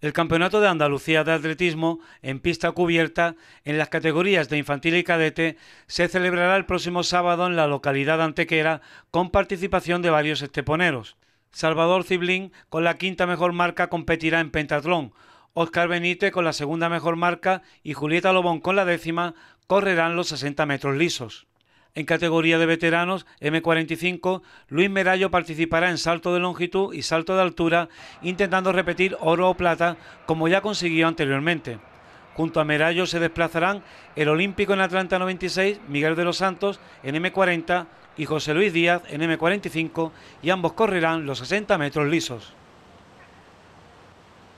El Campeonato de Andalucía de Atletismo en pista cubierta en las categorías de infantil y cadete se celebrará el próximo sábado en la localidad antequera con participación de varios esteponeros. Salvador Ciblín con la quinta mejor marca competirá en pentatlón, Oscar Benítez con la segunda mejor marca y Julieta Lobón con la décima correrán los 60 metros lisos. En categoría de veteranos M45, Luis Merallo participará en salto de longitud y salto de altura, intentando repetir oro o plata como ya consiguió anteriormente. Junto a Merallo se desplazarán el olímpico en Atlanta 96, Miguel de los Santos en M40 y José Luis Díaz en M45 y ambos correrán los 60 metros lisos.